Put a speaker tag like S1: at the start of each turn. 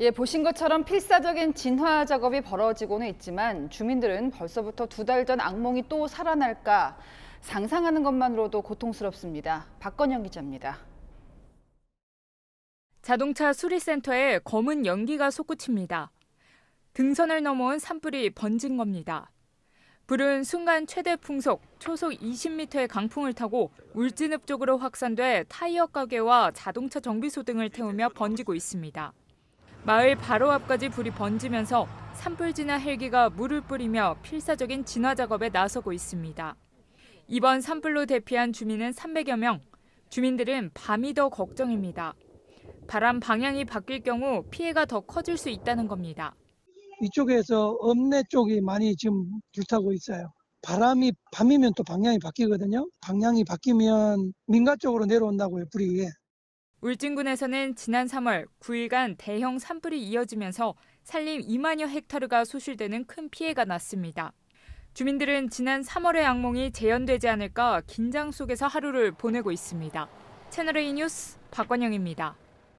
S1: 예, 보신 것처럼 필사적인 진화 작업이 벌어지고는 있지만 주민들은 벌써부터 두 달 전 악몽이 또 살아날까 상상하는 것만으로도 고통스럽습니다. 박건영 기자입니다.
S2: 자동차 수리센터에 검은 연기가 솟구칩니다. 등선을 넘어온 산불이 번진 겁니다. 불은 순간 최대 풍속 초속 20m의 강풍을 타고 울진읍 쪽으로 확산돼 타이어 가게와 자동차 정비소 등을 태우며 번지고 있습니다. 마을 바로 앞까지 불이 번지면서 산불진화 헬기가 물을 뿌리며 필사적인 진화 작업에 나서고 있습니다. 이번 산불로 대피한 주민은 300여 명. 주민들은 밤이 더 걱정입니다. 바람 방향이 바뀔 경우 피해가 더 커질 수 있다는 겁니다.
S3: 이쪽에서 읍내 쪽이 많이 지금 불타고 있어요. 바람이 밤이면 또 방향이 바뀌거든요. 방향이 바뀌면 민가 쪽으로 내려온다고요, 불이.
S2: 울진군에서는 지난 3월 9일간 대형 산불이 이어지면서 산림 2만여 헥타르가 소실되는 큰 피해가 났습니다. 주민들은 지난 3월의 악몽이 재현되지 않을까 긴장 속에서 하루를 보내고 있습니다. 채널A 뉴스 박관영입니다.